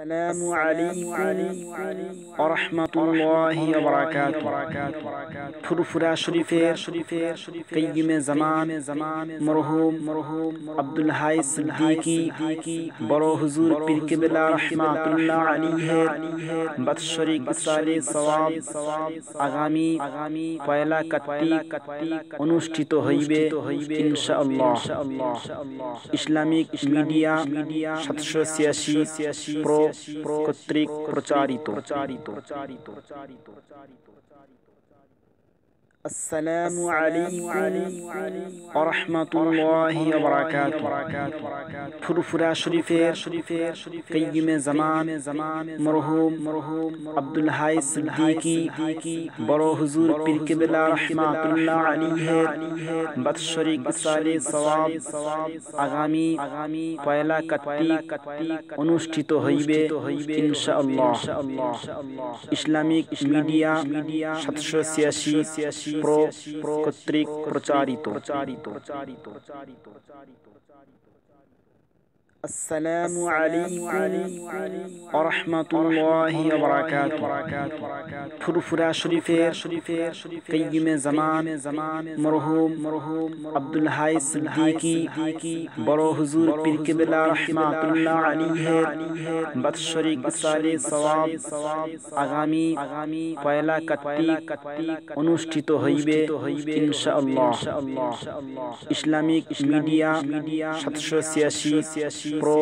السلام عليكم ورحمة الله وبركاته فرفرا شريف قيم زمان مرحوم عبد الحي صدیقی برو حضور پیر قبلہ رحمت اللہ علیہ بد شریک سال ثواب আগামী পয়লা কাত্তি অনুষ্ঠিত হইবে ইনশাআল্লাহ ইসলামিক মিডিয়া সাতশো ছিয়াশি প্রো प्रोचारितो प्रोचारितो السلام عليكم ورحمة الله وبركاته فرفرا شريفير قيم زمان مرحوم عبد الحي صدیقی برو حضور پر قبل رحمت اللہ علیہ بد شریک سال ثواب আগামী পয়লা কার্তিক অনুষ্ঠিত হইবে ইনশাআল্লাহ اسلامی میڈیا সাতশো ছিয়াশি प्रचारित प्रचारितो प्रचारितो प्रचारितो प्रचारितो السلام عليكم ورحمة الله وبركاته فرفرا شريفير قيم زمان مرحوم عبد الحي صدیقی برو حضور پر قبل رحمت اللہ علیہ بدشریق سال ثواب آگامی پہلا انوشتی تو حیبے انشاءاللہ اسلامی میڈیا شتشو سیاشی प्रो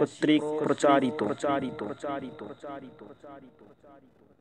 कत्रिक प्रचारितो प्रचारितो प्रचारितो प्रचारितो